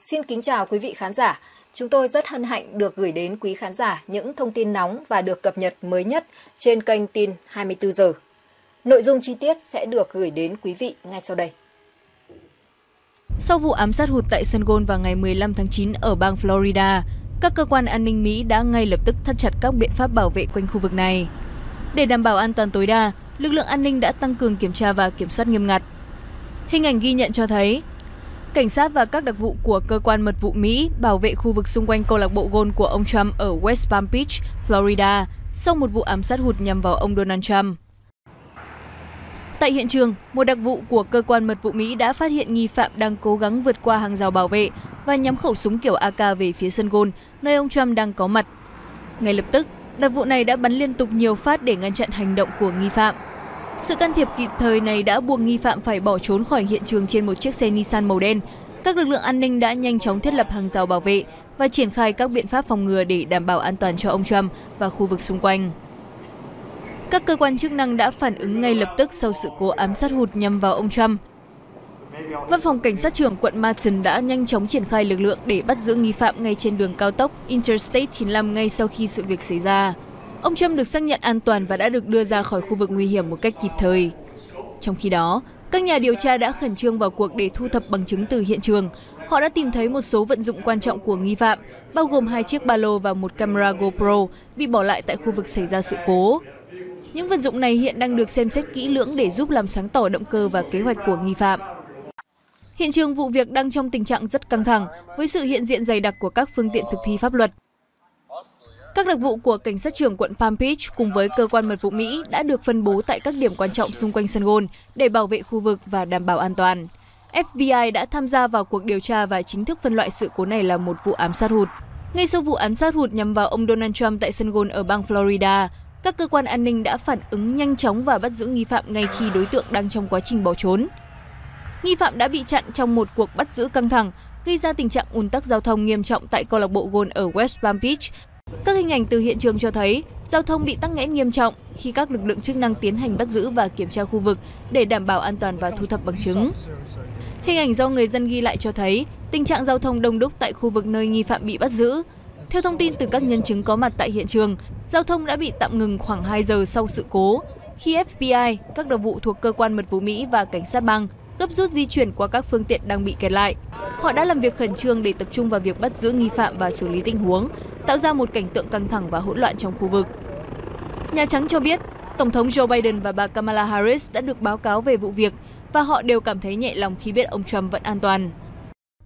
Xin kính chào quý vị khán giả. Chúng tôi rất hân hạnh được gửi đến quý khán giả những thông tin nóng và được cập nhật mới nhất trên kênh tin 24 giờ. Nội dung chi tiết sẽ được gửi đến quý vị ngay sau đây. Sau vụ ám sát hụt tại sân golf vào ngày 15 tháng 9 ở bang Florida, các cơ quan an ninh Mỹ đã ngay lập tức thắt chặt các biện pháp bảo vệ quanh khu vực này. Để đảm bảo an toàn tối đa, lực lượng an ninh đã tăng cường kiểm tra và kiểm soát nghiêm ngặt. Hình ảnh ghi nhận cho thấy Cảnh sát và các đặc vụ của cơ quan mật vụ Mỹ bảo vệ khu vực xung quanh câu lạc bộ golf của ông Trump ở West Palm Beach, Florida, sau một vụ ám sát hụt nhằm vào ông Donald Trump. Tại hiện trường, một đặc vụ của cơ quan mật vụ Mỹ đã phát hiện nghi phạm đang cố gắng vượt qua hàng rào bảo vệ và nhắm khẩu súng kiểu AK về phía sân gôn, nơi ông Trump đang có mặt. Ngay lập tức, đặc vụ này đã bắn liên tục nhiều phát để ngăn chặn hành động của nghi phạm. Sự can thiệp kịp thời này đã buộc nghi phạm phải bỏ trốn khỏi hiện trường trên một chiếc xe Nissan màu đen. Các lực lượng an ninh đã nhanh chóng thiết lập hàng rào bảo vệ và triển khai các biện pháp phòng ngừa để đảm bảo an toàn cho ông Trump và khu vực xung quanh. Các cơ quan chức năng đã phản ứng ngay lập tức sau sự cố ám sát hụt nhằm vào ông Trump. Văn phòng Cảnh sát trưởng quận Martin đã nhanh chóng triển khai lực lượng để bắt giữ nghi phạm ngay trên đường cao tốc Interstate 95 ngay sau khi sự việc xảy ra. Ông Trump được xác nhận an toàn và đã được đưa ra khỏi khu vực nguy hiểm một cách kịp thời. Trong khi đó, các nhà điều tra đã khẩn trương vào cuộc để thu thập bằng chứng từ hiện trường. Họ đã tìm thấy một số vận dụng quan trọng của nghi phạm, bao gồm hai chiếc ba lô và một camera GoPro bị bỏ lại tại khu vực xảy ra sự cố. Những vật dụng này hiện đang được xem xét kỹ lưỡng để giúp làm sáng tỏ động cơ và kế hoạch của nghi phạm. Hiện trường vụ việc đang trong tình trạng rất căng thẳng với sự hiện diện dày đặc của các phương tiện thực thi pháp luật. Các đặc vụ của cảnh sát trưởng quận Palm Beach cùng với cơ quan mật vụ Mỹ đã được phân bố tại các điểm quan trọng xung quanh sân gôn để bảo vệ khu vực và đảm bảo an toàn. FBI đã tham gia vào cuộc điều tra và chính thức phân loại sự cố này là một vụ ám sát hụt. Ngay sau vụ án sát hụt nhằm vào ông Donald Trump tại sân gôn ở bang Florida, các cơ quan an ninh đã phản ứng nhanh chóng và bắt giữ nghi phạm ngay khi đối tượng đang trong quá trình bỏ trốn. Nghi phạm đã bị chặn trong một cuộc bắt giữ căng thẳng, gây ra tình trạng ùn tắc giao thông nghiêm trọng tại câu lạc bộ gôn ở West Palm Beach các hình ảnh từ hiện trường cho thấy giao thông bị tắc nghẽn nghiêm trọng khi các lực lượng chức năng tiến hành bắt giữ và kiểm tra khu vực để đảm bảo an toàn và thu thập bằng chứng. Hình ảnh do người dân ghi lại cho thấy tình trạng giao thông đông đúc tại khu vực nơi nghi phạm bị bắt giữ. Theo thông tin từ các nhân chứng có mặt tại hiện trường, giao thông đã bị tạm ngừng khoảng 2 giờ sau sự cố, khi FBI, các đặc vụ thuộc cơ quan mật vụ Mỹ và cảnh sát bang gấp rút di chuyển qua các phương tiện đang bị kẹt lại. Họ đã làm việc khẩn trương để tập trung vào việc bắt giữ nghi phạm và xử lý tình huống, tạo ra một cảnh tượng căng thẳng và hỗn loạn trong khu vực. Nhà Trắng cho biết, Tổng thống Joe Biden và bà Kamala Harris đã được báo cáo về vụ việc và họ đều cảm thấy nhẹ lòng khi biết ông Trump vẫn an toàn.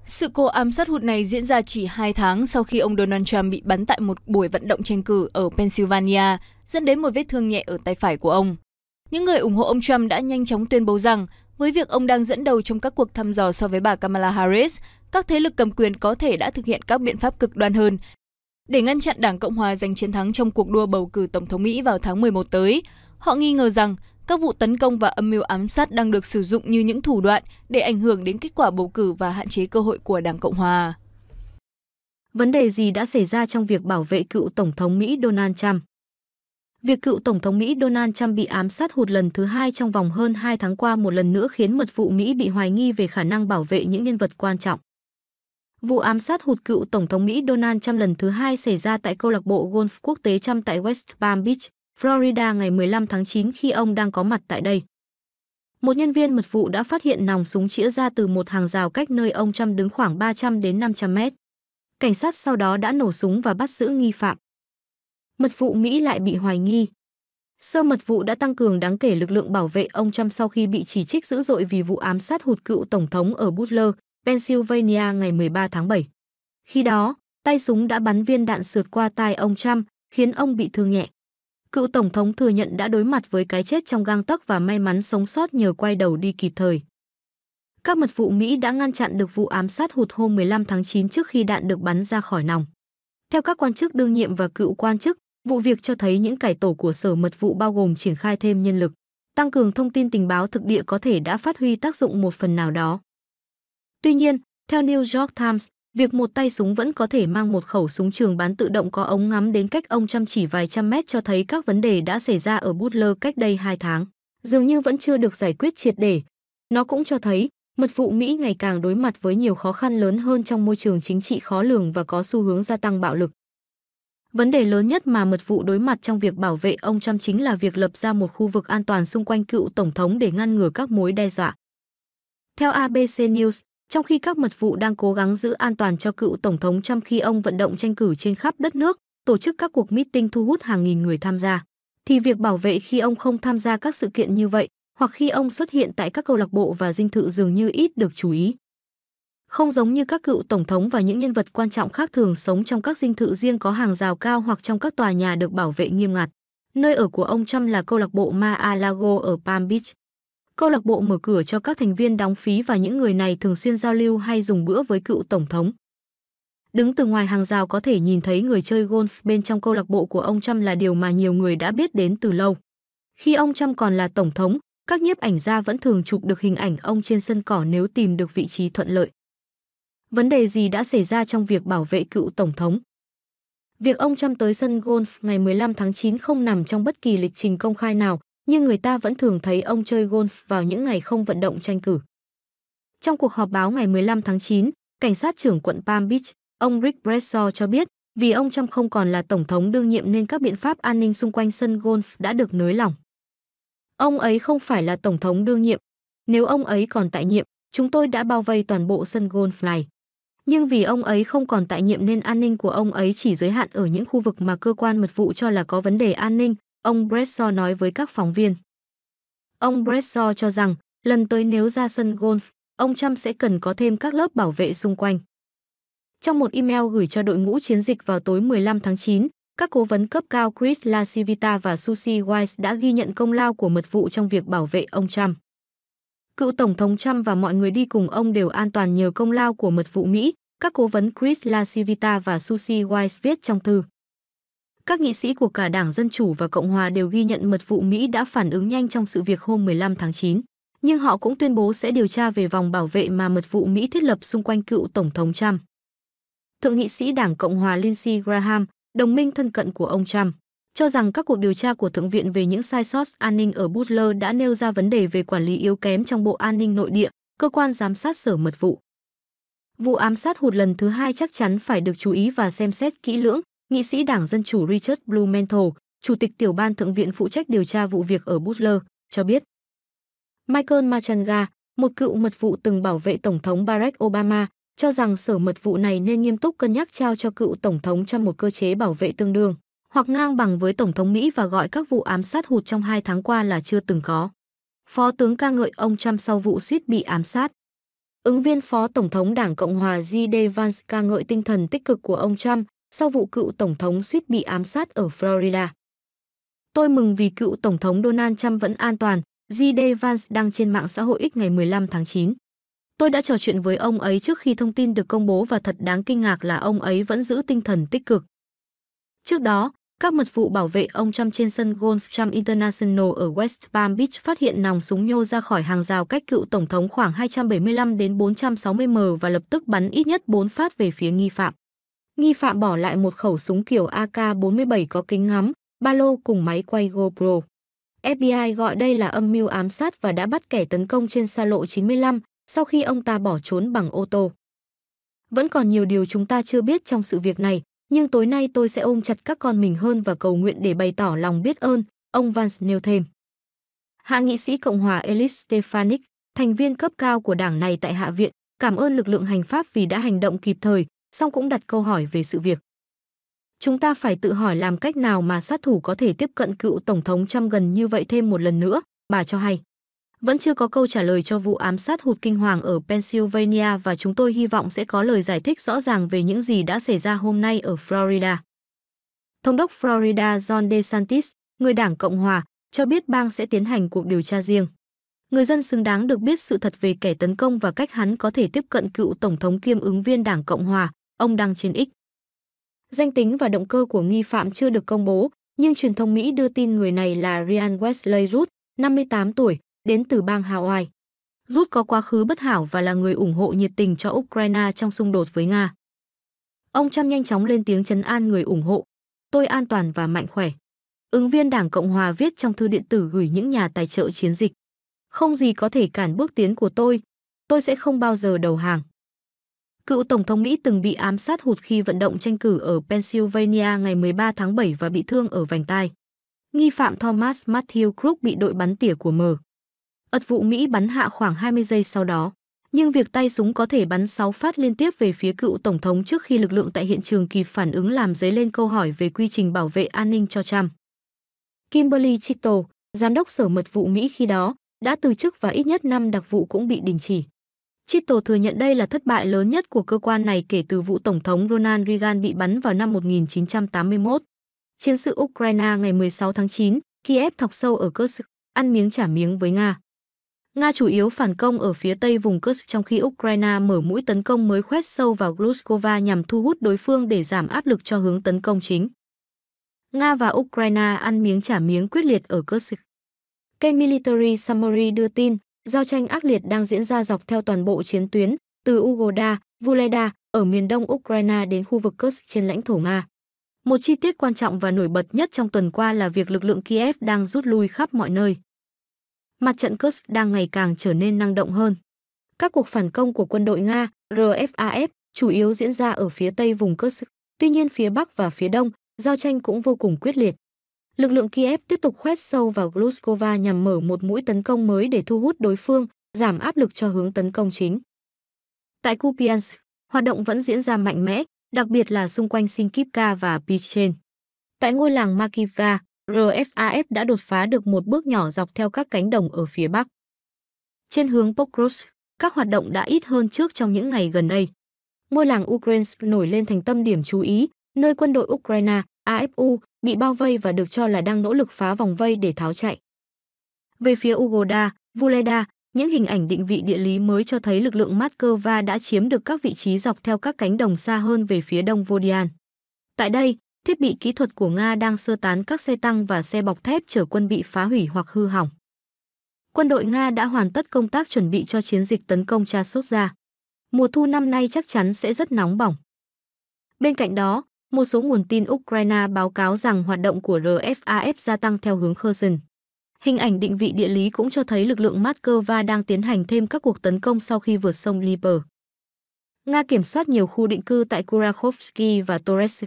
Sự cố ám sát hụt này diễn ra chỉ 2 tháng sau khi ông Donald Trump bị bắn tại một buổi vận động tranh cử ở Pennsylvania, dẫn đến một vết thương nhẹ ở tay phải của ông. Những người ủng hộ ông Trump đã nhanh chóng tuyên bố rằng, với việc ông đang dẫn đầu trong các cuộc thăm dò so với bà Kamala Harris, các thế lực cầm quyền có thể đã thực hiện các biện pháp cực đoan hơn để ngăn chặn Đảng Cộng hòa giành chiến thắng trong cuộc đua bầu cử Tổng thống Mỹ vào tháng 11 tới. Họ nghi ngờ rằng các vụ tấn công và âm mưu ám sát đang được sử dụng như những thủ đoạn để ảnh hưởng đến kết quả bầu cử và hạn chế cơ hội của Đảng Cộng hòa. Vấn đề gì đã xảy ra trong việc bảo vệ cựu Tổng thống Mỹ Donald Trump? Việc cựu Tổng thống Mỹ Donald Trump bị ám sát hụt lần thứ hai trong vòng hơn 2 tháng qua một lần nữa khiến mật vụ Mỹ bị hoài nghi về khả năng bảo vệ những nhân vật quan trọng. Vụ ám sát hụt cựu Tổng thống Mỹ Donald Trump lần thứ hai xảy ra tại câu lạc bộ golf quốc tế Trump tại West Palm Beach, Florida ngày 15 tháng 9 khi ông đang có mặt tại đây. Một nhân viên mật vụ đã phát hiện nòng súng chĩa ra từ một hàng rào cách nơi ông Trump đứng khoảng 300 đến 500 mét. Cảnh sát sau đó đã nổ súng và bắt giữ nghi phạm. Mật vụ Mỹ lại bị hoài nghi. Sơ mật vụ đã tăng cường đáng kể lực lượng bảo vệ ông Trump sau khi bị chỉ trích dữ dội vì vụ ám sát hụt cựu Tổng thống ở Butler, Pennsylvania ngày 13 tháng 7. Khi đó, tay súng đã bắn viên đạn sượt qua tai ông Trump, khiến ông bị thương nhẹ. Cựu tổng thống thừa nhận đã đối mặt với cái chết trong gang tấc và may mắn sống sót nhờ quay đầu đi kịp thời. Các mật vụ Mỹ đã ngăn chặn được vụ ám sát hụt hôm 15 tháng 9 trước khi đạn được bắn ra khỏi nòng. Theo các quan chức đương nhiệm và cựu quan chức, vụ việc cho thấy những cải tổ của sở mật vụ bao gồm triển khai thêm nhân lực, tăng cường thông tin tình báo thực địa có thể đã phát huy tác dụng một phần nào đó. Tuy nhiên, theo New York Times, việc một tay súng vẫn có thể mang một khẩu súng trường bán tự động có ống ngắm đến cách ông chăm chỉ vài trăm mét cho thấy các vấn đề đã xảy ra ở Butler cách đây hai tháng, dường như vẫn chưa được giải quyết triệt để. Nó cũng cho thấy, mật vụ Mỹ ngày càng đối mặt với nhiều khó khăn lớn hơn trong môi trường chính trị khó lường và có xu hướng gia tăng bạo lực. Vấn đề lớn nhất mà mật vụ đối mặt trong việc bảo vệ ông Trump chính là việc lập ra một khu vực an toàn xung quanh cựu tổng thống để ngăn ngừa các mối đe dọa. Theo ABC News, trong khi các mật vụ đang cố gắng giữ an toàn cho cựu tổng thống trong khi ông vận động tranh cử trên khắp đất nước, tổ chức các cuộc meeting thu hút hàng nghìn người tham gia, thì việc bảo vệ khi ông không tham gia các sự kiện như vậy, hoặc khi ông xuất hiện tại các câu lạc bộ và dinh thự dường như ít được chú ý. Không giống như các cựu tổng thống và những nhân vật quan trọng khác thường sống trong các dinh thự riêng có hàng rào cao hoặc trong các tòa nhà được bảo vệ nghiêm ngặt. Nơi ở của ông Trump là câu lạc bộ mar a lago ở Palm Beach câu lạc bộ mở cửa cho các thành viên đóng phí và những người này thường xuyên giao lưu hay dùng bữa với cựu tổng thống. Đứng từ ngoài hàng rào có thể nhìn thấy người chơi golf bên trong câu lạc bộ của ông Trump là điều mà nhiều người đã biết đến từ lâu. Khi ông Trump còn là tổng thống, các nhiếp ảnh gia vẫn thường chụp được hình ảnh ông trên sân cỏ nếu tìm được vị trí thuận lợi. Vấn đề gì đã xảy ra trong việc bảo vệ cựu tổng thống? Việc ông Trump tới sân golf ngày 15 tháng 9 không nằm trong bất kỳ lịch trình công khai nào, nhưng người ta vẫn thường thấy ông chơi golf vào những ngày không vận động tranh cử. Trong cuộc họp báo ngày 15 tháng 9, cảnh sát trưởng quận Palm Beach, ông Rick Bradshaw cho biết, vì ông Trump không còn là tổng thống đương nhiệm nên các biện pháp an ninh xung quanh sân golf đã được nới lỏng. Ông ấy không phải là tổng thống đương nhiệm, nếu ông ấy còn tại nhiệm, chúng tôi đã bao vây toàn bộ sân golf này. Nhưng vì ông ấy không còn tại nhiệm nên an ninh của ông ấy chỉ giới hạn ở những khu vực mà cơ quan mật vụ cho là có vấn đề an ninh, ông Bresson nói với các phóng viên. Ông Bresson cho rằng, lần tới nếu ra sân golf, ông Trump sẽ cần có thêm các lớp bảo vệ xung quanh. Trong một email gửi cho đội ngũ chiến dịch vào tối 15 tháng 9, các cố vấn cấp cao Chris LaCivita và Susie Weiss đã ghi nhận công lao của mật vụ trong việc bảo vệ ông Trump. Cựu Tổng thống Trump và mọi người đi cùng ông đều an toàn nhờ công lao của mật vụ Mỹ, các cố vấn Chris LaCivita và Susie Weiss viết trong thư. Các nghị sĩ của cả Đảng Dân Chủ và Cộng Hòa đều ghi nhận mật vụ Mỹ đã phản ứng nhanh trong sự việc hôm 15 tháng 9, nhưng họ cũng tuyên bố sẽ điều tra về vòng bảo vệ mà mật vụ Mỹ thiết lập xung quanh cựu Tổng thống Trump. Thượng nghị sĩ Đảng Cộng Hòa Lindsey Graham, đồng minh thân cận của ông Trump, cho rằng các cuộc điều tra của Thượng viện về những sai sót an ninh ở Butler đã nêu ra vấn đề về quản lý yếu kém trong Bộ An ninh Nội địa, cơ quan giám sát sở mật vụ. Vụ ám sát hụt lần thứ hai chắc chắn phải được chú ý và xem xét kỹ lưỡng, nghị sĩ Đảng Dân Chủ Richard Blumenthal, Chủ tịch tiểu ban Thượng viện phụ trách điều tra vụ việc ở Butler, cho biết. Michael Machanga, một cựu mật vụ từng bảo vệ Tổng thống Barack Obama, cho rằng sở mật vụ này nên nghiêm túc cân nhắc trao cho cựu Tổng thống trong một cơ chế bảo vệ tương đương, hoặc ngang bằng với Tổng thống Mỹ và gọi các vụ ám sát hụt trong hai tháng qua là chưa từng có. Phó tướng ca ngợi ông Trump sau vụ suýt bị ám sát. Ứng viên Phó Tổng thống Đảng Cộng hòa J.D. Vance ca ngợi tinh thần tích cực của ông Trump sau vụ cựu Tổng thống suýt bị ám sát ở Florida. Tôi mừng vì cựu Tổng thống Donald Trump vẫn an toàn, J.D. Vance đăng trên mạng xã hội X ngày 15 tháng 9. Tôi đã trò chuyện với ông ấy trước khi thông tin được công bố và thật đáng kinh ngạc là ông ấy vẫn giữ tinh thần tích cực. Trước đó, các mật vụ bảo vệ ông Trump trên sân golf Trump International ở West Palm Beach phát hiện nòng súng nhô ra khỏi hàng rào cách cựu tổng thống khoảng 275 đến 460 m và lập tức bắn ít nhất 4 phát về phía nghi phạm. Nghi phạm bỏ lại một khẩu súng kiểu AK-47 có kính ngắm, ba lô cùng máy quay GoPro. FBI gọi đây là âm mưu ám sát và đã bắt kẻ tấn công trên xa lộ 95 sau khi ông ta bỏ trốn bằng ô tô. Vẫn còn nhiều điều chúng ta chưa biết trong sự việc này, nhưng tối nay tôi sẽ ôm chặt các con mình hơn và cầu nguyện để bày tỏ lòng biết ơn, ông Vance nêu thêm. Hạ nghị sĩ Cộng hòa Elise Stefanik, thành viên cấp cao của đảng này tại Hạ viện, cảm ơn lực lượng hành pháp vì đã hành động kịp thời, song cũng đặt câu hỏi về sự việc. Chúng ta phải tự hỏi làm cách nào mà sát thủ có thể tiếp cận cựu Tổng thống Trump gần như vậy thêm một lần nữa, bà cho hay. Vẫn chưa có câu trả lời cho vụ ám sát hụt kinh hoàng ở Pennsylvania và chúng tôi hy vọng sẽ có lời giải thích rõ ràng về những gì đã xảy ra hôm nay ở Florida. Thống đốc Florida John DeSantis, người đảng Cộng Hòa, cho biết bang sẽ tiến hành cuộc điều tra riêng. Người dân xứng đáng được biết sự thật về kẻ tấn công và cách hắn có thể tiếp cận cựu Tổng thống kiêm ứng viên đảng Cộng Hòa, ông đăng trên X. Danh tính và động cơ của nghi phạm chưa được công bố, nhưng truyền thông Mỹ đưa tin người này là Ryan Wesley Root, 58 tuổi, đến từ bang Hawaii. Root có quá khứ bất hảo và là người ủng hộ nhiệt tình cho Ukraine trong xung đột với Nga. Ông Trump nhanh chóng lên tiếng chấn an người ủng hộ. Tôi an toàn và mạnh khỏe. Ứng viên Đảng Cộng Hòa viết trong thư điện tử gửi những nhà tài trợ chiến dịch. Không gì có thể cản bước tiến của tôi. Tôi sẽ không bao giờ đầu hàng. Cựu Tổng thống Mỹ từng bị ám sát hụt khi vận động tranh cử ở Pennsylvania ngày 13 tháng 7 và bị thương ở vành tai. Nghi phạm Thomas Matthew Crook bị đội bắn tỉa của M. Ất vụ Mỹ bắn hạ khoảng 20 giây sau đó, nhưng việc tay súng có thể bắn 6 phát liên tiếp về phía cựu Tổng thống trước khi lực lượng tại hiện trường kịp phản ứng làm dấy lên câu hỏi về quy trình bảo vệ an ninh cho Trump. Kimberly Chito, giám đốc sở mật vụ Mỹ khi đó, đã từ chức và ít nhất 5 đặc vụ cũng bị đình chỉ. Chito thừa nhận đây là thất bại lớn nhất của cơ quan này kể từ vụ Tổng thống Ronald Reagan bị bắn vào năm 1981. Chiến sự Ukraine ngày 16 tháng 9, Kiev thọc sâu ở Kursk, ăn miếng trả miếng với Nga. Nga chủ yếu phản công ở phía tây vùng Kursk trong khi Ukraine mở mũi tấn công mới khoét sâu vào Gluskova nhằm thu hút đối phương để giảm áp lực cho hướng tấn công chính. Nga và Ukraine ăn miếng trả miếng quyết liệt ở Kursk. Kênh Military Summary đưa tin, Giao tranh ác liệt đang diễn ra dọc theo toàn bộ chiến tuyến, từ Ugoda, Vuleda ở miền đông Ukraine đến khu vực Kursk trên lãnh thổ Nga. Một chi tiết quan trọng và nổi bật nhất trong tuần qua là việc lực lượng Kiev đang rút lui khắp mọi nơi. Mặt trận Kursk đang ngày càng trở nên năng động hơn. Các cuộc phản công của quân đội Nga, RFAF, chủ yếu diễn ra ở phía tây vùng Kursk. Tuy nhiên phía bắc và phía đông, giao tranh cũng vô cùng quyết liệt lực lượng Kiev tiếp tục khoét sâu vào Gluskova nhằm mở một mũi tấn công mới để thu hút đối phương, giảm áp lực cho hướng tấn công chính. Tại Kupiansk, hoạt động vẫn diễn ra mạnh mẽ, đặc biệt là xung quanh sinkipka và Pichen. Tại ngôi làng makivka, RFAF đã đột phá được một bước nhỏ dọc theo các cánh đồng ở phía bắc. Trên hướng Pokrovsk, các hoạt động đã ít hơn trước trong những ngày gần đây. Ngôi làng Ukraine nổi lên thành tâm điểm chú ý, nơi quân đội Ukraine, AFU, bị bao vây và được cho là đang nỗ lực phá vòng vây để tháo chạy. Về phía Ugoda, Vuleda, những hình ảnh định vị địa lý mới cho thấy lực lượng Moscow đã chiếm được các vị trí dọc theo các cánh đồng xa hơn về phía đông Vodian. Tại đây, thiết bị kỹ thuật của Nga đang sơ tán các xe tăng và xe bọc thép chở quân bị phá hủy hoặc hư hỏng. Quân đội Nga đã hoàn tất công tác chuẩn bị cho chiến dịch tấn công Chasovia. Mùa thu năm nay chắc chắn sẽ rất nóng bỏng. Bên cạnh đó, một số nguồn tin Ukraine báo cáo rằng hoạt động của RFAF gia tăng theo hướng Kherson. Hình ảnh định vị địa lý cũng cho thấy lực lượng Moscow đang tiến hành thêm các cuộc tấn công sau khi vượt sông Dnieper. Nga kiểm soát nhiều khu định cư tại Kurakhovsky và Toretsk.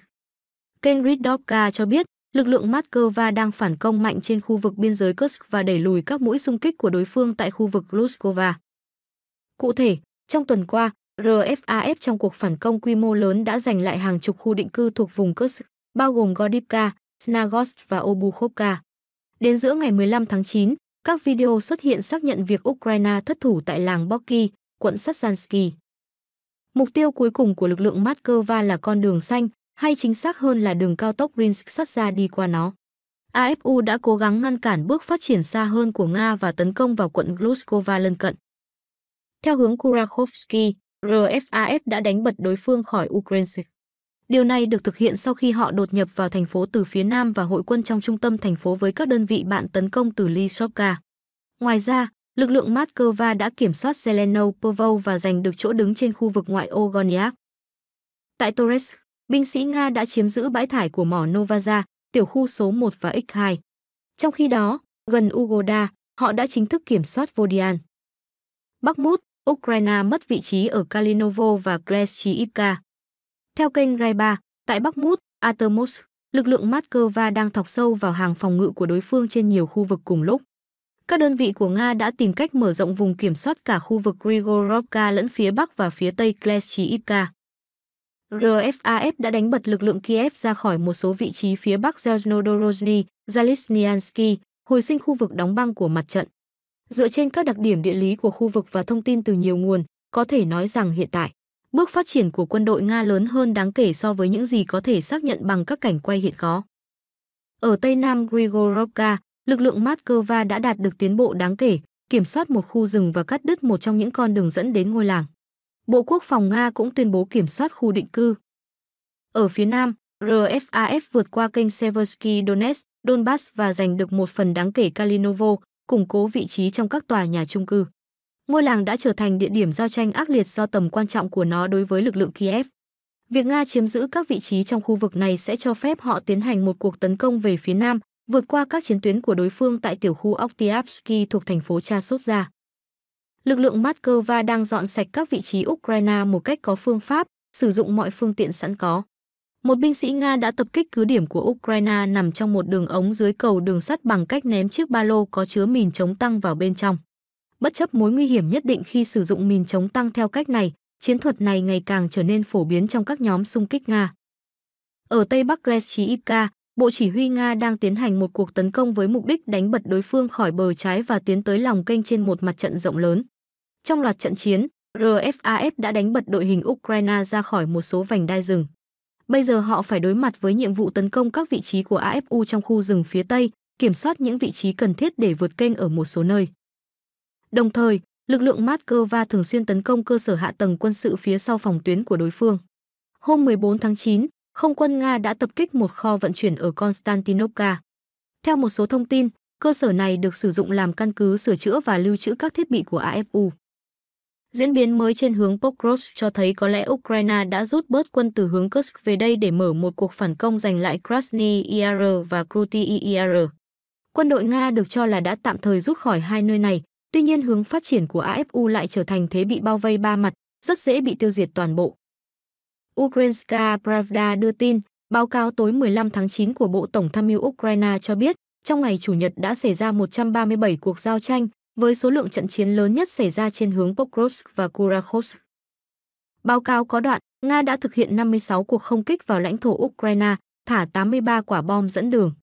Kênh Riddovka cho biết, lực lượng Moscow đang phản công mạnh trên khu vực biên giới Kursk và đẩy lùi các mũi xung kích của đối phương tại khu vực Luskova. Cụ thể, trong tuần qua, RFAF trong cuộc phản công quy mô lớn đã giành lại hàng chục khu định cư thuộc vùng Kursk, bao gồm Godivka, Snagost và Obukhovka. Đến giữa ngày 15 tháng 9, các video xuất hiện xác nhận việc Ukraine thất thủ tại làng Boki, quận Satsansky. Mục tiêu cuối cùng của lực lượng Moscow là con đường xanh, hay chính xác hơn là đường cao tốc Rinsk-Satsa đi qua nó. AFU đã cố gắng ngăn cản bước phát triển xa hơn của Nga và tấn công vào quận Gluskova lân cận. Theo hướng Kurakovsky, RFAF đã đánh bật đối phương khỏi Ukraine. Điều này được thực hiện sau khi họ đột nhập vào thành phố từ phía nam và hội quân trong trung tâm thành phố với các đơn vị bạn tấn công từ Lysobka. Ngoài ra, lực lượng Moscow đã kiểm soát Zeleno Povo và giành được chỗ đứng trên khu vực ngoại ô Tại Torres, binh sĩ Nga đã chiếm giữ bãi thải của mỏ Novaza, tiểu khu số 1 và X2. Trong khi đó, gần Ugoda, họ đã chính thức kiểm soát Vodian. Bakhmut, Ukraine mất vị trí ở Kalinovo và Kleshchiivka. Theo kênh Raiba, tại Bakhmut, Atomos, lực lượng Moscow đang thọc sâu vào hàng phòng ngự của đối phương trên nhiều khu vực cùng lúc. Các đơn vị của Nga đã tìm cách mở rộng vùng kiểm soát cả khu vực Grigorovka lẫn phía bắc và phía tây Kleshchiivka. RFAF đã đánh bật lực lượng Kiev ra khỏi một số vị trí phía bắc Zelnodorozhny, Zalisnyansky, hồi sinh khu vực đóng băng của mặt trận. Dựa trên các đặc điểm địa lý của khu vực và thông tin từ nhiều nguồn, có thể nói rằng hiện tại, bước phát triển của quân đội Nga lớn hơn đáng kể so với những gì có thể xác nhận bằng các cảnh quay hiện có. Ở Tây Nam Grigorovka, lực lượng Moscow đã đạt được tiến bộ đáng kể, kiểm soát một khu rừng và cắt đứt một trong những con đường dẫn đến ngôi làng. Bộ Quốc phòng Nga cũng tuyên bố kiểm soát khu định cư. Ở phía Nam, RFAF vượt qua kênh Seversky Donetsk, Donbass và giành được một phần đáng kể Kalinovo, củng cố vị trí trong các tòa nhà chung cư. Ngôi làng đã trở thành địa điểm giao tranh ác liệt do tầm quan trọng của nó đối với lực lượng Kiev. Việc Nga chiếm giữ các vị trí trong khu vực này sẽ cho phép họ tiến hành một cuộc tấn công về phía nam, vượt qua các chiến tuyến của đối phương tại tiểu khu Oktyabsky thuộc thành phố Chasovia. Lực lượng Moscow đang dọn sạch các vị trí Ukraine một cách có phương pháp, sử dụng mọi phương tiện sẵn có một binh sĩ Nga đã tập kích cứ điểm của Ukraine nằm trong một đường ống dưới cầu đường sắt bằng cách ném chiếc ba lô có chứa mìn chống tăng vào bên trong. Bất chấp mối nguy hiểm nhất định khi sử dụng mìn chống tăng theo cách này, chiến thuật này ngày càng trở nên phổ biến trong các nhóm xung kích Nga. Ở Tây Bắc Leshchiivka, Bộ Chỉ huy Nga đang tiến hành một cuộc tấn công với mục đích đánh bật đối phương khỏi bờ trái và tiến tới lòng kênh trên một mặt trận rộng lớn. Trong loạt trận chiến, RFAF đã đánh bật đội hình Ukraine ra khỏi một số vành đai rừng. Bây giờ họ phải đối mặt với nhiệm vụ tấn công các vị trí của AFU trong khu rừng phía Tây, kiểm soát những vị trí cần thiết để vượt kênh ở một số nơi. Đồng thời, lực lượng Moscow thường xuyên tấn công cơ sở hạ tầng quân sự phía sau phòng tuyến của đối phương. Hôm 14 tháng 9, không quân Nga đã tập kích một kho vận chuyển ở Konstantinovka. Theo một số thông tin, cơ sở này được sử dụng làm căn cứ sửa chữa và lưu trữ các thiết bị của AFU. Diễn biến mới trên hướng Pokrovsk cho thấy có lẽ Ukraine đã rút bớt quân từ hướng Kursk về đây để mở một cuộc phản công giành lại Krasny Ir và Kruti Ir. Quân đội Nga được cho là đã tạm thời rút khỏi hai nơi này, tuy nhiên hướng phát triển của AFU lại trở thành thế bị bao vây ba mặt, rất dễ bị tiêu diệt toàn bộ. Ukrainska Pravda đưa tin, báo cáo tối 15 tháng 9 của Bộ Tổng tham mưu Ukraine cho biết, trong ngày Chủ nhật đã xảy ra 137 cuộc giao tranh, với số lượng trận chiến lớn nhất xảy ra trên hướng Pokrovsk và Kurakhovsk. Báo cáo có đoạn, Nga đã thực hiện 56 cuộc không kích vào lãnh thổ Ukraine, thả 83 quả bom dẫn đường.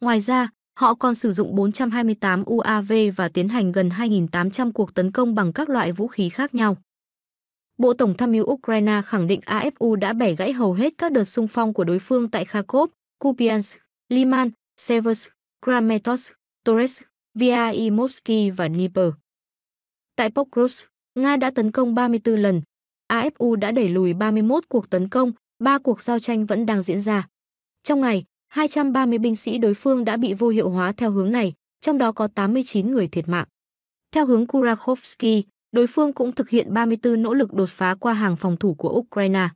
Ngoài ra, họ còn sử dụng 428 UAV và tiến hành gần 2.800 cuộc tấn công bằng các loại vũ khí khác nhau. Bộ Tổng tham mưu Ukraine khẳng định AFU đã bẻ gãy hầu hết các đợt xung phong của đối phương tại Kharkov, Kupiansk, Liman, Seversk, Kramatorsk, Torres, Vyaimosky và Dnieper. Tại Pokrovsk, Nga đã tấn công 34 lần, AFU đã đẩy lùi 31 cuộc tấn công, 3 cuộc giao tranh vẫn đang diễn ra. Trong ngày, 230 binh sĩ đối phương đã bị vô hiệu hóa theo hướng này, trong đó có 89 người thiệt mạng. Theo hướng Kurakovsky, đối phương cũng thực hiện 34 nỗ lực đột phá qua hàng phòng thủ của Ukraine.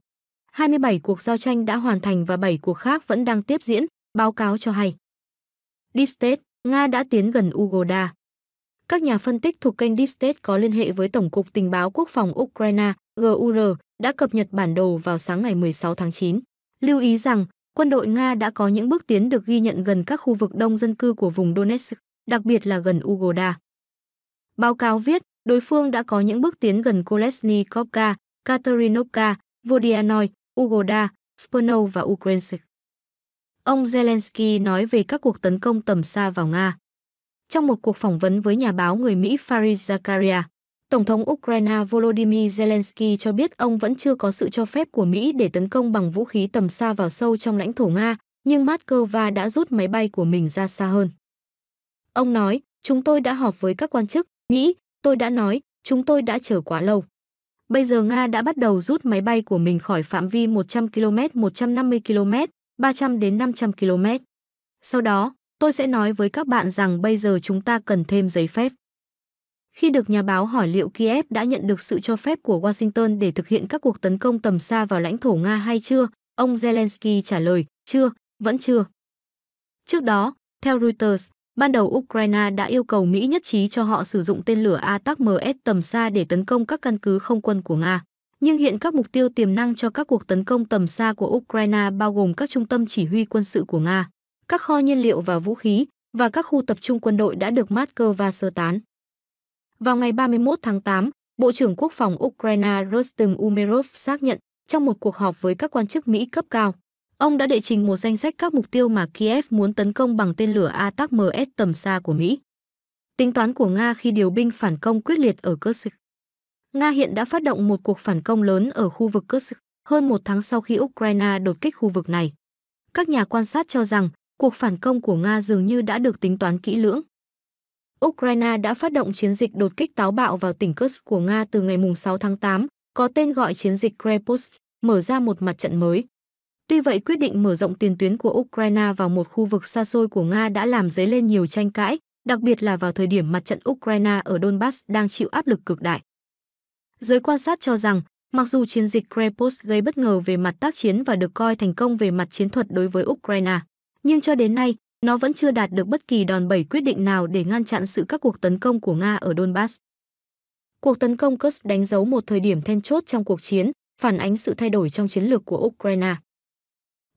27 cuộc giao tranh đã hoàn thành và 7 cuộc khác vẫn đang tiếp diễn, báo cáo cho hay. Deep State Nga đã tiến gần Ugoda. Các nhà phân tích thuộc kênh Deep State có liên hệ với Tổng cục Tình báo Quốc phòng Ukraine GUR đã cập nhật bản đồ vào sáng ngày 16 tháng 9. Lưu ý rằng, quân đội Nga đã có những bước tiến được ghi nhận gần các khu vực đông dân cư của vùng Donetsk, đặc biệt là gần Ugoda. Báo cáo viết, đối phương đã có những bước tiến gần Kolesnikovka, Katerinovka, Vodianoi, Ugoda, Spurno và Ukrainsk. Ông Zelensky nói về các cuộc tấn công tầm xa vào Nga. Trong một cuộc phỏng vấn với nhà báo người Mỹ Faris Zakaria, Tổng thống Ukraine Volodymyr Zelensky cho biết ông vẫn chưa có sự cho phép của Mỹ để tấn công bằng vũ khí tầm xa vào sâu trong lãnh thổ Nga, nhưng Moscow đã rút máy bay của mình ra xa hơn. Ông nói, chúng tôi đã họp với các quan chức, Mỹ, tôi đã nói, chúng tôi đã chờ quá lâu. Bây giờ Nga đã bắt đầu rút máy bay của mình khỏi phạm vi 100 km, 150 km, 300 đến 500 km. Sau đó, tôi sẽ nói với các bạn rằng bây giờ chúng ta cần thêm giấy phép. Khi được nhà báo hỏi liệu Kiev đã nhận được sự cho phép của Washington để thực hiện các cuộc tấn công tầm xa vào lãnh thổ Nga hay chưa, ông Zelensky trả lời, chưa, vẫn chưa. Trước đó, theo Reuters, ban đầu Ukraine đã yêu cầu Mỹ nhất trí cho họ sử dụng tên lửa ATACMS tầm xa để tấn công các căn cứ không quân của Nga nhưng hiện các mục tiêu tiềm năng cho các cuộc tấn công tầm xa của Ukraine bao gồm các trung tâm chỉ huy quân sự của Nga, các kho nhiên liệu và vũ khí và các khu tập trung quân đội đã được Moscow sơ tán. Vào ngày 31 tháng 8, Bộ trưởng Quốc phòng Ukraine Rostam Umerov xác nhận trong một cuộc họp với các quan chức Mỹ cấp cao, ông đã đệ trình một danh sách các mục tiêu mà Kiev muốn tấn công bằng tên lửa ATACMS tầm xa của Mỹ. Tính toán của Nga khi điều binh phản công quyết liệt ở Kursk Nga hiện đã phát động một cuộc phản công lớn ở khu vực Kursk hơn một tháng sau khi Ukraine đột kích khu vực này. Các nhà quan sát cho rằng cuộc phản công của Nga dường như đã được tính toán kỹ lưỡng. Ukraine đã phát động chiến dịch đột kích táo bạo vào tỉnh Kursk của Nga từ ngày 6 tháng 8, có tên gọi chiến dịch Krepost, mở ra một mặt trận mới. Tuy vậy, quyết định mở rộng tiền tuyến của Ukraine vào một khu vực xa xôi của Nga đã làm dấy lên nhiều tranh cãi, đặc biệt là vào thời điểm mặt trận Ukraine ở Donbass đang chịu áp lực cực đại. Giới quan sát cho rằng, mặc dù chiến dịch Krepos gây bất ngờ về mặt tác chiến và được coi thành công về mặt chiến thuật đối với Ukraine, nhưng cho đến nay, nó vẫn chưa đạt được bất kỳ đòn bẩy quyết định nào để ngăn chặn sự các cuộc tấn công của Nga ở Donbass. Cuộc tấn công Kursk đánh dấu một thời điểm then chốt trong cuộc chiến, phản ánh sự thay đổi trong chiến lược của Ukraine.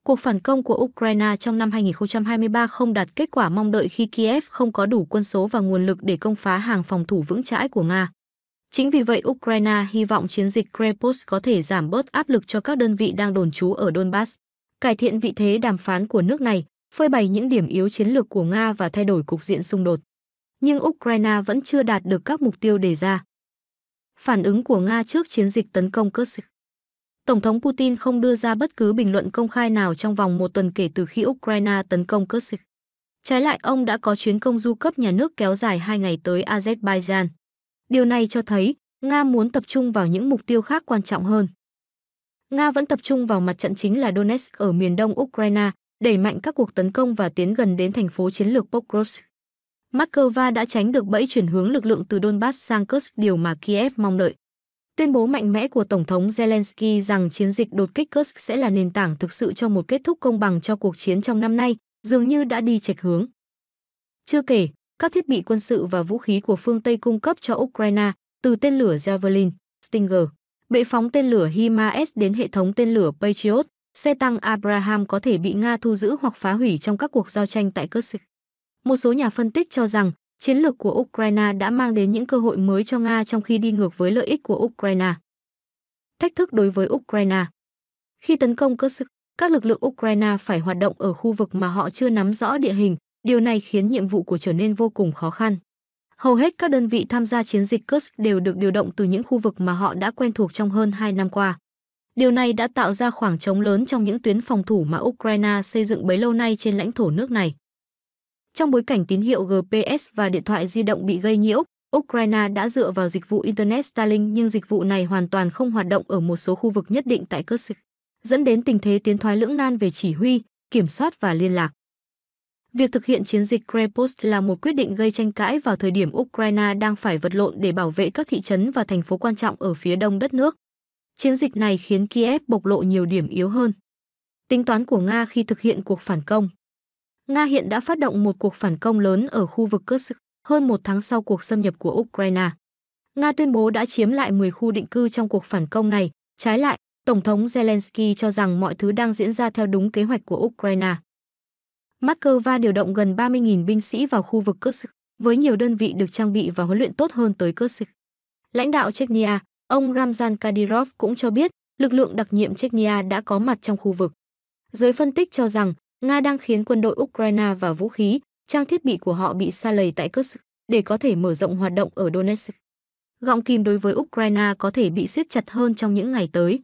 Cuộc phản công của Ukraine trong năm 2023 không đạt kết quả mong đợi khi Kiev không có đủ quân số và nguồn lực để công phá hàng phòng thủ vững chãi của Nga. Chính vì vậy, Ukraine hy vọng chiến dịch Krepos có thể giảm bớt áp lực cho các đơn vị đang đồn trú ở Donbass, cải thiện vị thế đàm phán của nước này, phơi bày những điểm yếu chiến lược của Nga và thay đổi cục diện xung đột. Nhưng Ukraine vẫn chưa đạt được các mục tiêu đề ra. Phản ứng của Nga trước chiến dịch tấn công Kursk Tổng thống Putin không đưa ra bất cứ bình luận công khai nào trong vòng một tuần kể từ khi Ukraine tấn công Kursk. Trái lại, ông đã có chuyến công du cấp nhà nước kéo dài hai ngày tới Azerbaijan. Điều này cho thấy Nga muốn tập trung vào những mục tiêu khác quan trọng hơn. Nga vẫn tập trung vào mặt trận chính là Donetsk ở miền đông Ukraine, đẩy mạnh các cuộc tấn công và tiến gần đến thành phố chiến lược Pokrovsk. Moscow đã tránh được bẫy chuyển hướng lực lượng từ Donbass sang Kursk điều mà Kiev mong đợi. Tuyên bố mạnh mẽ của Tổng thống Zelensky rằng chiến dịch đột kích Kursk sẽ là nền tảng thực sự cho một kết thúc công bằng cho cuộc chiến trong năm nay, dường như đã đi chệch hướng. Chưa kể, các thiết bị quân sự và vũ khí của phương Tây cung cấp cho Ukraine, từ tên lửa Javelin, Stinger, bệ phóng tên lửa HIMARS đến hệ thống tên lửa Patriot, xe tăng Abraham có thể bị Nga thu giữ hoặc phá hủy trong các cuộc giao tranh tại Kursk. Một số nhà phân tích cho rằng, chiến lược của Ukraine đã mang đến những cơ hội mới cho Nga trong khi đi ngược với lợi ích của Ukraine. Thách thức đối với Ukraine Khi tấn công Kursk, các lực lượng Ukraine phải hoạt động ở khu vực mà họ chưa nắm rõ địa hình, Điều này khiến nhiệm vụ của trở nên vô cùng khó khăn. Hầu hết các đơn vị tham gia chiến dịch Kursk đều được điều động từ những khu vực mà họ đã quen thuộc trong hơn 2 năm qua. Điều này đã tạo ra khoảng trống lớn trong những tuyến phòng thủ mà Ukraine xây dựng bấy lâu nay trên lãnh thổ nước này. Trong bối cảnh tín hiệu GPS và điện thoại di động bị gây nhiễu, Ukraine đã dựa vào dịch vụ Internet Starlink nhưng dịch vụ này hoàn toàn không hoạt động ở một số khu vực nhất định tại Kursk, dẫn đến tình thế tiến thoái lưỡng nan về chỉ huy, kiểm soát và liên lạc. Việc thực hiện chiến dịch Krepost là một quyết định gây tranh cãi vào thời điểm Ukraine đang phải vật lộn để bảo vệ các thị trấn và thành phố quan trọng ở phía đông đất nước. Chiến dịch này khiến Kiev bộc lộ nhiều điểm yếu hơn. Tính toán của Nga khi thực hiện cuộc phản công Nga hiện đã phát động một cuộc phản công lớn ở khu vực Kursk hơn một tháng sau cuộc xâm nhập của Ukraine. Nga tuyên bố đã chiếm lại 10 khu định cư trong cuộc phản công này. Trái lại, Tổng thống Zelensky cho rằng mọi thứ đang diễn ra theo đúng kế hoạch của Ukraine. Moscow điều động gần 30.000 binh sĩ vào khu vực Kursk, với nhiều đơn vị được trang bị và huấn luyện tốt hơn tới Kursk. Lãnh đạo Chechnya, ông Ramzan Kadyrov cũng cho biết, lực lượng đặc nhiệm Chechnya đã có mặt trong khu vực. Giới phân tích cho rằng, Nga đang khiến quân đội Ukraine và vũ khí, trang thiết bị của họ bị xa lầy tại Kursk để có thể mở rộng hoạt động ở Donetsk. Gọng kìm đối với Ukraine có thể bị siết chặt hơn trong những ngày tới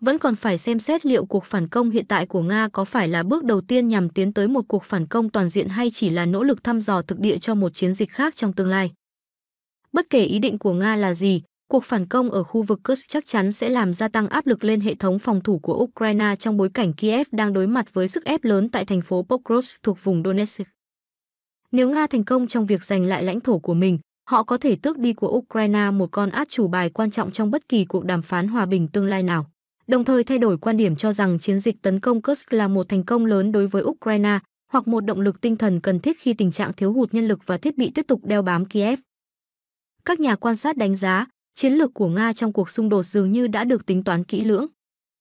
vẫn còn phải xem xét liệu cuộc phản công hiện tại của Nga có phải là bước đầu tiên nhằm tiến tới một cuộc phản công toàn diện hay chỉ là nỗ lực thăm dò thực địa cho một chiến dịch khác trong tương lai. Bất kể ý định của Nga là gì, cuộc phản công ở khu vực Kursk chắc chắn sẽ làm gia tăng áp lực lên hệ thống phòng thủ của Ukraine trong bối cảnh Kiev đang đối mặt với sức ép lớn tại thành phố Pokrovsk thuộc vùng Donetsk. Nếu Nga thành công trong việc giành lại lãnh thổ của mình, họ có thể tước đi của Ukraine một con át chủ bài quan trọng trong bất kỳ cuộc đàm phán hòa bình tương lai nào đồng thời thay đổi quan điểm cho rằng chiến dịch tấn công Kursk là một thành công lớn đối với Ukraine hoặc một động lực tinh thần cần thiết khi tình trạng thiếu hụt nhân lực và thiết bị tiếp tục đeo bám Kiev. Các nhà quan sát đánh giá, chiến lược của Nga trong cuộc xung đột dường như đã được tính toán kỹ lưỡng.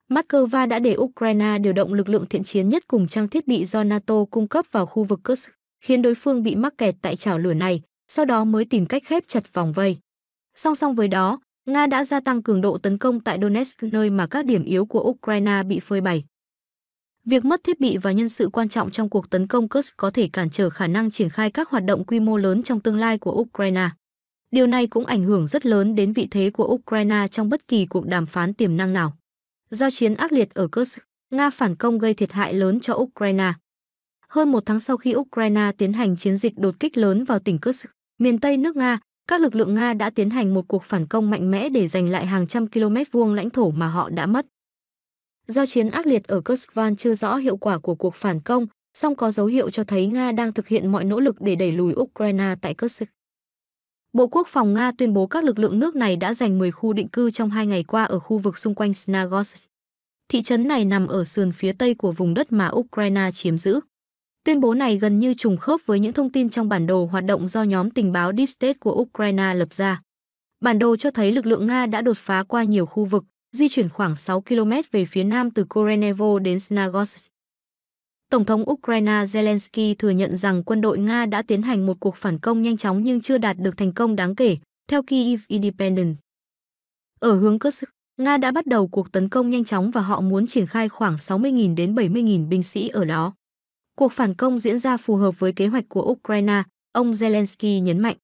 Moscow đã để Ukraine điều động lực lượng thiện chiến nhất cùng trang thiết bị do NATO cung cấp vào khu vực Kursk, khiến đối phương bị mắc kẹt tại chảo lửa này, sau đó mới tìm cách khép chặt vòng vây. Song song với đó, Nga đã gia tăng cường độ tấn công tại Donetsk nơi mà các điểm yếu của Ukraine bị phơi bày. Việc mất thiết bị và nhân sự quan trọng trong cuộc tấn công Kursk có thể cản trở khả năng triển khai các hoạt động quy mô lớn trong tương lai của Ukraine. Điều này cũng ảnh hưởng rất lớn đến vị thế của Ukraine trong bất kỳ cuộc đàm phán tiềm năng nào. Giao chiến ác liệt ở Kursk, Nga phản công gây thiệt hại lớn cho Ukraine. Hơn một tháng sau khi Ukraine tiến hành chiến dịch đột kích lớn vào tỉnh Kursk, miền Tây nước Nga, các lực lượng Nga đã tiến hành một cuộc phản công mạnh mẽ để giành lại hàng trăm km vuông lãnh thổ mà họ đã mất. Do chiến ác liệt ở Kursvan chưa rõ hiệu quả của cuộc phản công, song có dấu hiệu cho thấy Nga đang thực hiện mọi nỗ lực để đẩy lùi Ukraine tại Kursk. Bộ Quốc phòng Nga tuyên bố các lực lượng nước này đã giành 10 khu định cư trong hai ngày qua ở khu vực xung quanh Snagorsk. Thị trấn này nằm ở sườn phía tây của vùng đất mà Ukraine chiếm giữ. Tuyên bố này gần như trùng khớp với những thông tin trong bản đồ hoạt động do nhóm tình báo Deep State của Ukraine lập ra. Bản đồ cho thấy lực lượng Nga đã đột phá qua nhiều khu vực, di chuyển khoảng 6 km về phía nam từ Korenevo đến Snagorsk. Tổng thống Ukraine Zelensky thừa nhận rằng quân đội Nga đã tiến hành một cuộc phản công nhanh chóng nhưng chưa đạt được thành công đáng kể, theo Kyiv Independent. Ở hướng Kursk, Nga đã bắt đầu cuộc tấn công nhanh chóng và họ muốn triển khai khoảng 60.000 đến 70.000 binh sĩ ở đó. Cuộc phản công diễn ra phù hợp với kế hoạch của Ukraine, ông Zelensky nhấn mạnh.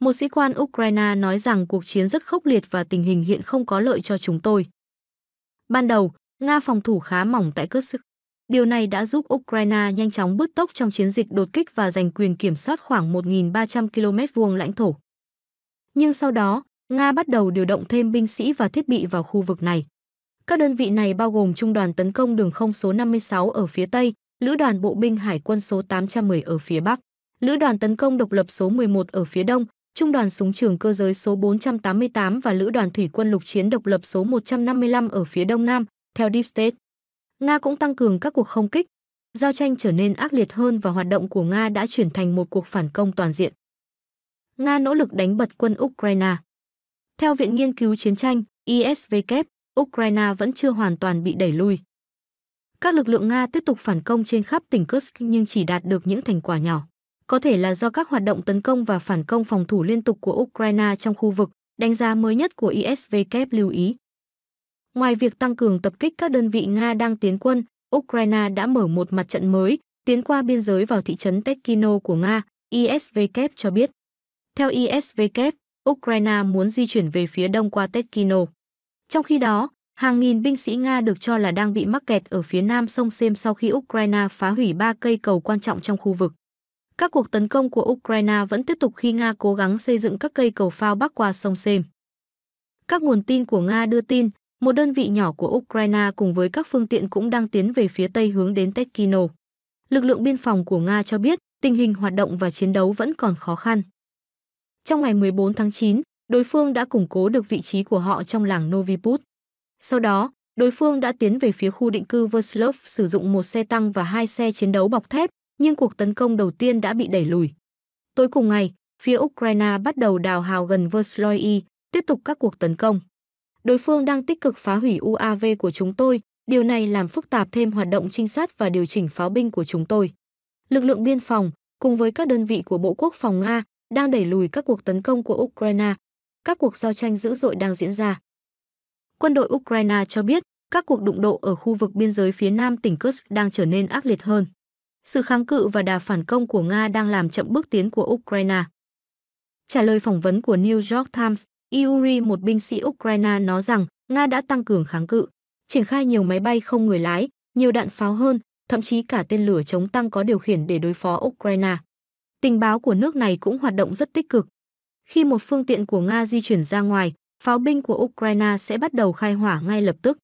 Một sĩ quan Ukraine nói rằng cuộc chiến rất khốc liệt và tình hình hiện không có lợi cho chúng tôi. Ban đầu, Nga phòng thủ khá mỏng tại sức, Điều này đã giúp Ukraine nhanh chóng bứt tốc trong chiến dịch đột kích và giành quyền kiểm soát khoảng 1.300 km vuông lãnh thổ. Nhưng sau đó, Nga bắt đầu điều động thêm binh sĩ và thiết bị vào khu vực này. Các đơn vị này bao gồm Trung đoàn tấn công đường không số 56 ở phía Tây, Lữ đoàn bộ binh Hải quân số 810 ở phía Bắc, Lữ đoàn tấn công độc lập số 11 ở phía Đông, Trung đoàn súng trường cơ giới số 488 và Lữ đoàn thủy quân lục chiến độc lập số 155 ở phía Đông Nam, theo Deep State. Nga cũng tăng cường các cuộc không kích, giao tranh trở nên ác liệt hơn và hoạt động của Nga đã chuyển thành một cuộc phản công toàn diện. Nga nỗ lực đánh bật quân Ukraine. Theo Viện Nghiên cứu Chiến tranh, ISW, Ukraine vẫn chưa hoàn toàn bị đẩy lui. Các lực lượng Nga tiếp tục phản công trên khắp tỉnh Kursk nhưng chỉ đạt được những thành quả nhỏ. Có thể là do các hoạt động tấn công và phản công phòng thủ liên tục của Ukraine trong khu vực, đánh giá mới nhất của ISW lưu ý. Ngoài việc tăng cường tập kích các đơn vị Nga đang tiến quân, Ukraine đã mở một mặt trận mới, tiến qua biên giới vào thị trấn Tekino của Nga, ISW cho biết. Theo ISW, Ukraine muốn di chuyển về phía đông qua Tekino. Trong khi đó, Hàng nghìn binh sĩ Nga được cho là đang bị mắc kẹt ở phía nam sông Sêm sau khi Ukraine phá hủy ba cây cầu quan trọng trong khu vực. Các cuộc tấn công của Ukraine vẫn tiếp tục khi Nga cố gắng xây dựng các cây cầu phao bắc qua sông Sêm. Các nguồn tin của Nga đưa tin, một đơn vị nhỏ của Ukraine cùng với các phương tiện cũng đang tiến về phía tây hướng đến Tetkino. Lực lượng biên phòng của Nga cho biết tình hình hoạt động và chiến đấu vẫn còn khó khăn. Trong ngày 14 tháng 9, đối phương đã củng cố được vị trí của họ trong làng Noviput. Sau đó, đối phương đã tiến về phía khu định cư Verslov sử dụng một xe tăng và hai xe chiến đấu bọc thép, nhưng cuộc tấn công đầu tiên đã bị đẩy lùi. Tối cùng ngày, phía Ukraine bắt đầu đào hào gần Versloi, tiếp tục các cuộc tấn công. Đối phương đang tích cực phá hủy UAV của chúng tôi, điều này làm phức tạp thêm hoạt động trinh sát và điều chỉnh pháo binh của chúng tôi. Lực lượng biên phòng, cùng với các đơn vị của Bộ Quốc phòng Nga, đang đẩy lùi các cuộc tấn công của Ukraine. Các cuộc giao tranh dữ dội đang diễn ra quân đội Ukraine cho biết các cuộc đụng độ ở khu vực biên giới phía nam tỉnh Kursk đang trở nên ác liệt hơn. Sự kháng cự và đà phản công của Nga đang làm chậm bước tiến của Ukraine. Trả lời phỏng vấn của New York Times, Yuri, một binh sĩ Ukraine nói rằng Nga đã tăng cường kháng cự, triển khai nhiều máy bay không người lái, nhiều đạn pháo hơn, thậm chí cả tên lửa chống tăng có điều khiển để đối phó Ukraine. Tình báo của nước này cũng hoạt động rất tích cực. Khi một phương tiện của Nga di chuyển ra ngoài, pháo binh của Ukraine sẽ bắt đầu khai hỏa ngay lập tức.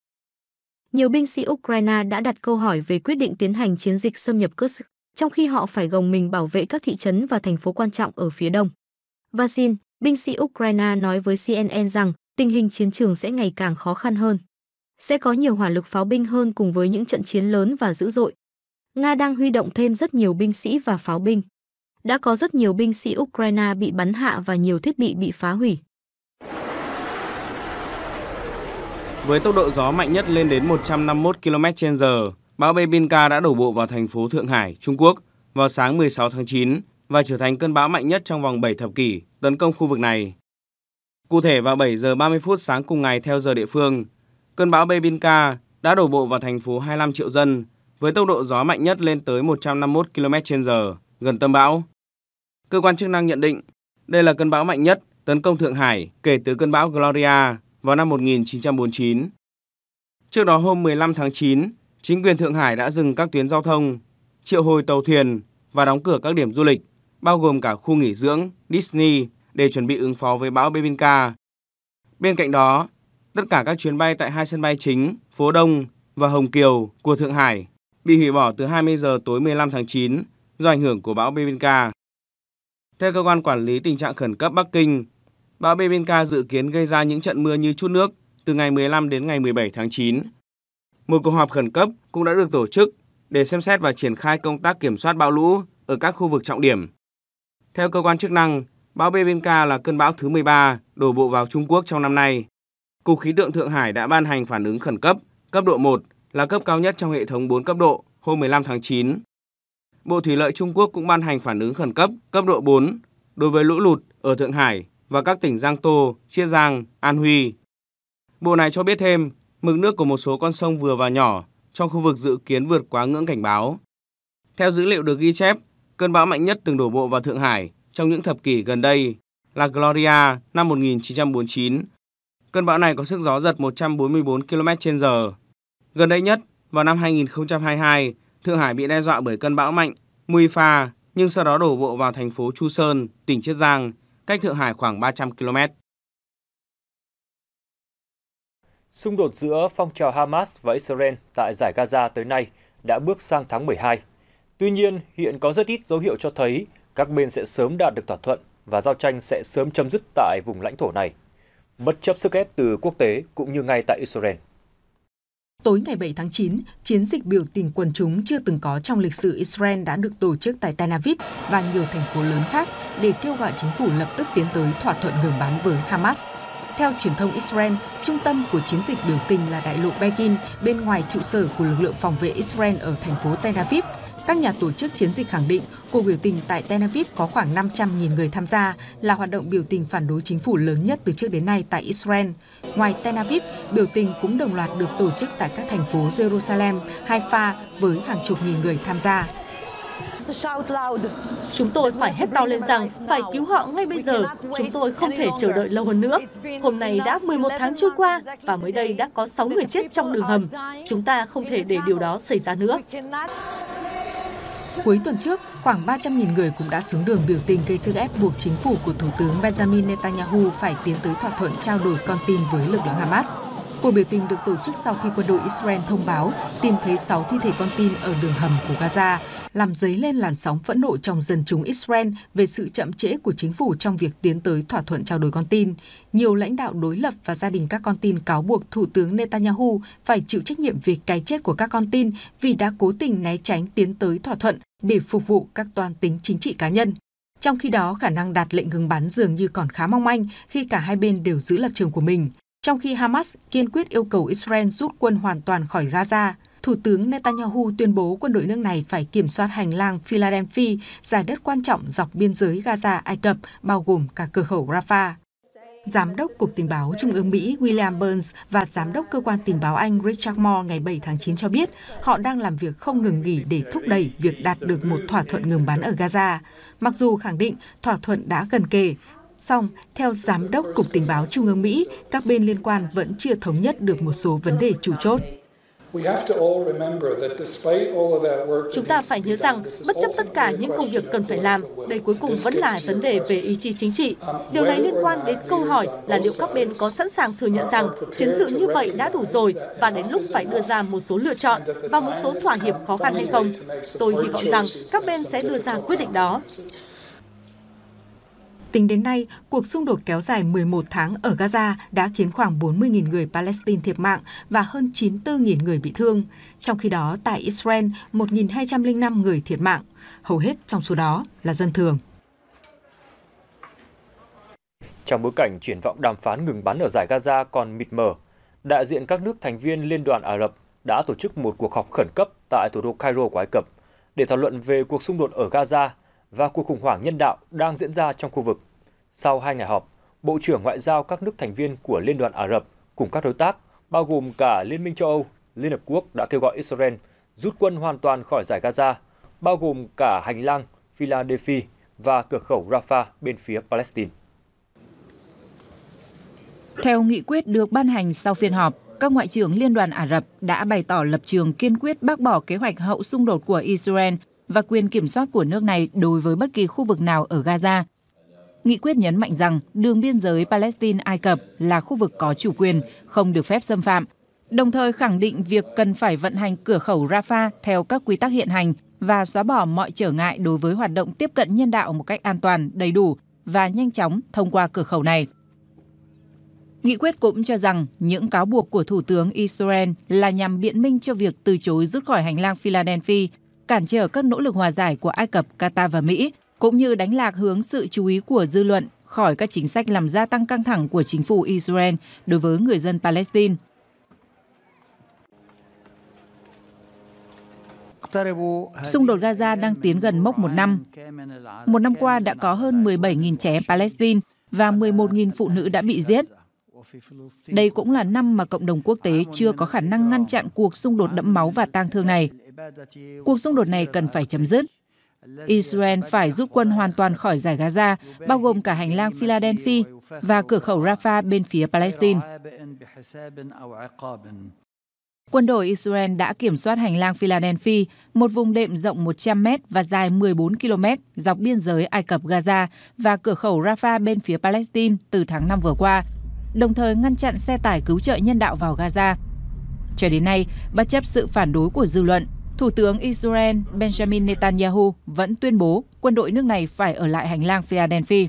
Nhiều binh sĩ Ukraine đã đặt câu hỏi về quyết định tiến hành chiến dịch xâm nhập Kursk, trong khi họ phải gồng mình bảo vệ các thị trấn và thành phố quan trọng ở phía đông. Vasin, binh sĩ Ukraine nói với CNN rằng tình hình chiến trường sẽ ngày càng khó khăn hơn. Sẽ có nhiều hỏa lực pháo binh hơn cùng với những trận chiến lớn và dữ dội. Nga đang huy động thêm rất nhiều binh sĩ và pháo binh. Đã có rất nhiều binh sĩ Ukraine bị bắn hạ và nhiều thiết bị bị phá hủy. Với tốc độ gió mạnh nhất lên đến 151 km/h, bão Bebinca đã đổ bộ vào thành phố Thượng Hải, Trung Quốc vào sáng 16 tháng 9 và trở thành cơn bão mạnh nhất trong vòng 7 thập kỷ tấn công khu vực này. Cụ thể vào 7 giờ 30 phút sáng cùng ngày theo giờ địa phương, cơn bão Bebinca đã đổ bộ vào thành phố 25 triệu dân với tốc độ gió mạnh nhất lên tới 151 km/h gần tâm bão. Cơ quan chức năng nhận định đây là cơn bão mạnh nhất tấn công Thượng Hải kể từ cơn bão Gloria vào năm 1949. Trước đó hôm 15 tháng 9, chính quyền Thượng Hải đã dừng các tuyến giao thông, triệu hồi tàu thuyền và đóng cửa các điểm du lịch, bao gồm cả khu nghỉ dưỡng Disney để chuẩn bị ứng phó với bão Bebinca. Bên cạnh đó, tất cả các chuyến bay tại hai sân bay chính, Phố Đông và Hồng Kiều của Thượng Hải bị hủy bỏ từ 20 giờ tối 15 tháng 9 do ảnh hưởng của bão Bebinca. Theo cơ quan quản lý tình trạng khẩn cấp Bắc Kinh, Bão Bebinca dự kiến gây ra những trận mưa như chút nước từ ngày 15 đến ngày 17 tháng 9. Một cuộc họp khẩn cấp cũng đã được tổ chức để xem xét và triển khai công tác kiểm soát bão lũ ở các khu vực trọng điểm. Theo cơ quan chức năng, bão Bebinca là cơn bão thứ 13 đổ bộ vào Trung Quốc trong năm nay. Cục khí tượng Thượng Hải đã ban hành phản ứng khẩn cấp, cấp độ 1 là cấp cao nhất trong hệ thống 4 cấp độ hôm 15 tháng 9. Bộ Thủy lợi Trung Quốc cũng ban hành phản ứng khẩn cấp cấp độ 4 đối với lũ lụt ở Thượng Hải và các tỉnh Giang Tô, Chiết Giang, An Huy. Bộ này cho biết thêm, mực nước của một số con sông vừa và nhỏ trong khu vực dự kiến vượt quá ngưỡng cảnh báo. Theo dữ liệu được ghi chép, cơn bão mạnh nhất từng đổ bộ vào Thượng Hải trong những thập kỷ gần đây là Gloria năm 1949. Cơn bão này có sức gió giật 144 km/h. Gần đây nhất, vào năm 2022, Thượng Hải bị đe dọa bởi cơn bão mạnh Mui Pha, nhưng sau đó đổ bộ vào thành phố Chu Sơn, tỉnh Chiết Giang, cách Thượng Hải khoảng 300 km. Xung đột giữa phong trào Hamas và Israel tại giải Gaza tới nay đã bước sang tháng 12. Tuy nhiên, hiện có rất ít dấu hiệu cho thấy các bên sẽ sớm đạt được thỏa thuận và giao tranh sẽ sớm chấm dứt tại vùng lãnh thổ này, bất chấp sức ép từ quốc tế cũng như ngay tại Israel. Tối ngày 7 tháng 9, chiến dịch biểu tình quần chúng chưa từng có trong lịch sử Israel đã được tổ chức tại Tel Aviv và nhiều thành phố lớn khác để kêu gọi chính phủ lập tức tiến tới thỏa thuận ngừng bắn với Hamas. Theo truyền thông Israel, trung tâm của chiến dịch biểu tình là đại lộ Begin bên ngoài trụ sở của lực lượng phòng vệ Israel ở thành phố Tel Aviv – các nhà tổ chức chiến dịch khẳng định cuộc biểu tình tại Tel Aviv có khoảng 500.000 người tham gia là hoạt động biểu tình phản đối chính phủ lớn nhất từ trước đến nay tại Israel. Ngoài Tel Aviv, biểu tình cũng đồng loạt được tổ chức tại các thành phố Jerusalem, Haifa với hàng chục nghìn người tham gia. Chúng tôi phải hét to lên rằng phải cứu họ ngay bây giờ. Chúng tôi không thể chờ đợi lâu hơn nữa. Hôm nay đã 11 tháng trôi qua và mới đây đã có 6 người chết trong đường hầm. Chúng ta không thể để điều đó xảy ra nữa. Cuối tuần trước, khoảng 300.000 người cũng đã xuống đường biểu tình gây sức ép buộc chính phủ của Thủ tướng Benjamin Netanyahu phải tiến tới thỏa thuận trao đổi con tin với lực lượng Hamas. Cuộc biểu tình được tổ chức sau khi quân đội Israel thông báo tìm thấy 6 thi thể con tin ở đường hầm của Gaza, làm dấy lên làn sóng phẫn nộ trong dân chúng Israel về sự chậm trễ của chính phủ trong việc tiến tới thỏa thuận trao đổi con tin. Nhiều lãnh đạo đối lập và gia đình các con tin cáo buộc Thủ tướng Netanyahu phải chịu trách nhiệm về cái chết của các con tin vì đã cố tình né tránh tiến tới thỏa thuận để phục vụ các toan tính chính trị cá nhân. Trong khi đó, khả năng đạt lệnh ngừng bắn dường như còn khá mong manh khi cả hai bên đều giữ lập trường của mình trong khi Hamas kiên quyết yêu cầu Israel rút quân hoàn toàn khỏi Gaza. Thủ tướng Netanyahu tuyên bố quân đội nước này phải kiểm soát hành lang Philadelphia, giải đất quan trọng dọc biên giới Gaza-Ai Cập, bao gồm cả cửa khẩu Rafah. Giám đốc Cục Tình báo Trung ương Mỹ William Burns và Giám đốc Cơ quan Tình báo Anh Richard Moore ngày 7 tháng 9 cho biết họ đang làm việc không ngừng nghỉ để thúc đẩy việc đạt được một thỏa thuận ngừng bắn ở Gaza. Mặc dù khẳng định thỏa thuận đã gần kề, song theo Giám đốc Cục Tình báo Trung ương Mỹ, các bên liên quan vẫn chưa thống nhất được một số vấn đề chủ chốt. Chúng ta phải nhớ rằng, bất chấp tất cả những công việc cần phải làm, đây cuối cùng vẫn là vấn đề về ý chí chính trị. Um, Điều này liên quan đến câu hỏi là liệu các bên có sẵn sàng thừa nhận uh, rằng chiến sự như vậy đã đủ rồi và đến lúc phải đưa ra một số lựa chọn và một số thỏa hiệp khó khăn hay không. Tôi hy vọng rằng các bên sẽ đưa ra quyết định đó. Tính đến nay, cuộc xung đột kéo dài 11 tháng ở Gaza đã khiến khoảng 40.000 người Palestine thiệt mạng và hơn 94.000 người bị thương. Trong khi đó, tại Israel, 1.205 người thiệt mạng. Hầu hết trong số đó là dân thường. Trong bối cảnh triển vọng đàm phán ngừng bắn ở giải Gaza còn mịt mờ, đại diện các nước thành viên Liên đoàn Ả Rập đã tổ chức một cuộc họp khẩn cấp tại thủ đô Cairo của Ai Cập để thảo luận về cuộc xung đột ở Gaza – và cuộc khủng hoảng nhân đạo đang diễn ra trong khu vực. Sau hai ngày họp, Bộ trưởng Ngoại giao các nước thành viên của Liên đoàn Ả Rập cùng các đối tác, bao gồm cả Liên minh châu Âu, Liên Hợp Quốc đã kêu gọi Israel rút quân hoàn toàn khỏi giải Gaza, bao gồm cả hành lang Philadelphia và cửa khẩu Rafah bên phía Palestine. Theo nghị quyết được ban hành sau phiên họp, các ngoại trưởng Liên đoàn Ả Rập đã bày tỏ lập trường kiên quyết bác bỏ kế hoạch hậu xung đột của Israel và quyền kiểm soát của nước này đối với bất kỳ khu vực nào ở Gaza. Nghị quyết nhấn mạnh rằng đường biên giới Palestine-Ai Cập là khu vực có chủ quyền, không được phép xâm phạm, đồng thời khẳng định việc cần phải vận hành cửa khẩu Rafah theo các quy tắc hiện hành và xóa bỏ mọi trở ngại đối với hoạt động tiếp cận nhân đạo một cách an toàn, đầy đủ và nhanh chóng thông qua cửa khẩu này. Nghị quyết cũng cho rằng những cáo buộc của Thủ tướng Israel là nhằm biện minh cho việc từ chối rút khỏi hành lang Philadelphia cản trở các nỗ lực hòa giải của Ai Cập, Qatar và Mỹ, cũng như đánh lạc hướng sự chú ý của dư luận khỏi các chính sách làm gia tăng căng thẳng của chính phủ Israel đối với người dân Palestine. Xung đột Gaza đang tiến gần mốc một năm. Một năm qua đã có hơn 17.000 trẻ Palestine và 11.000 phụ nữ đã bị giết. Đây cũng là năm mà cộng đồng quốc tế chưa có khả năng ngăn chặn cuộc xung đột đẫm máu và tang thương này. Cuộc xung đột này cần phải chấm dứt. Israel phải rút quân hoàn toàn khỏi giải Gaza, bao gồm cả hành lang Philadelphia và cửa khẩu Rafah bên phía Palestine. Quân đội Israel đã kiểm soát hành lang Philadelphia, một vùng đệm rộng 100 mét và dài 14 km dọc biên giới Ai Cập Gaza và cửa khẩu Rafah bên phía Palestine từ tháng 5 vừa qua, đồng thời ngăn chặn xe tải cứu trợ nhân đạo vào Gaza. Cho đến nay, bất chấp sự phản đối của dư luận, Thủ tướng Israel Benjamin Netanyahu vẫn tuyên bố quân đội nước này phải ở lại hành lang Philadelphia.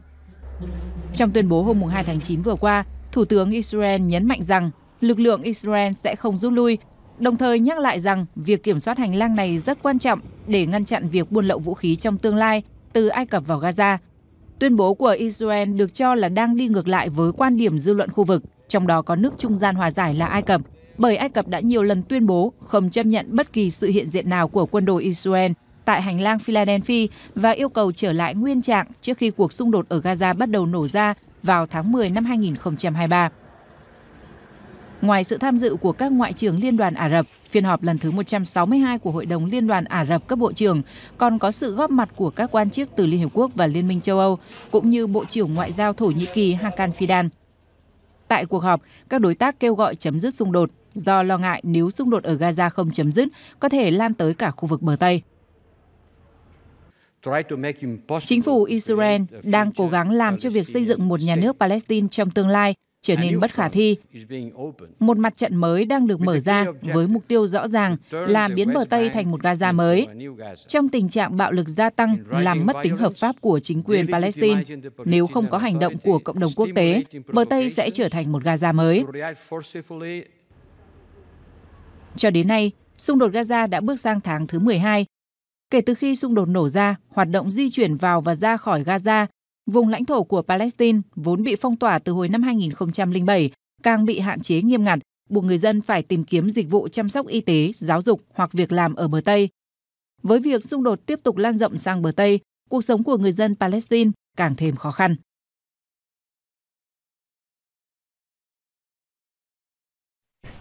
Trong tuyên bố hôm 2 tháng 9 vừa qua, Thủ tướng Israel nhấn mạnh rằng lực lượng Israel sẽ không rút lui, đồng thời nhắc lại rằng việc kiểm soát hành lang này rất quan trọng để ngăn chặn việc buôn lậu vũ khí trong tương lai từ Ai Cập vào Gaza. Tuyên bố của Israel được cho là đang đi ngược lại với quan điểm dư luận khu vực, trong đó có nước trung gian hòa giải là Ai Cập – bởi Ai Cập đã nhiều lần tuyên bố không chấp nhận bất kỳ sự hiện diện nào của quân đội Israel tại hành lang Philadelphia và yêu cầu trở lại nguyên trạng trước khi cuộc xung đột ở Gaza bắt đầu nổ ra vào tháng 10 năm 2023. Ngoài sự tham dự của các ngoại trưởng Liên đoàn Ả Rập, phiên họp lần thứ 162 của Hội đồng Liên đoàn Ả Rập cấp bộ trưởng còn có sự góp mặt của các quan chức từ Liên Hiệp Quốc và Liên minh châu Âu, cũng như Bộ trưởng Ngoại giao Thổ Nhĩ Kỳ Hakan Fidan. Tại cuộc họp, các đối tác kêu gọi chấm dứt xung đột, do lo ngại nếu xung đột ở Gaza không chấm dứt có thể lan tới cả khu vực bờ Tây. Chính phủ Israel đang cố gắng làm cho việc xây dựng một nhà nước Palestine trong tương lai trở nên bất khả thi. Một mặt trận mới đang được mở ra với mục tiêu rõ ràng là biến bờ Tây thành một Gaza mới. Trong tình trạng bạo lực gia tăng làm mất tính hợp pháp của chính quyền Palestine, nếu không có hành động của cộng đồng quốc tế, bờ Tây sẽ trở thành một Gaza mới. Cho đến nay, xung đột Gaza đã bước sang tháng thứ 12. Kể từ khi xung đột nổ ra, hoạt động di chuyển vào và ra khỏi Gaza, vùng lãnh thổ của Palestine vốn bị phong tỏa từ hồi năm 2007, càng bị hạn chế nghiêm ngặt, buộc người dân phải tìm kiếm dịch vụ chăm sóc y tế, giáo dục hoặc việc làm ở bờ Tây. Với việc xung đột tiếp tục lan rộng sang bờ Tây, cuộc sống của người dân Palestine càng thêm khó khăn.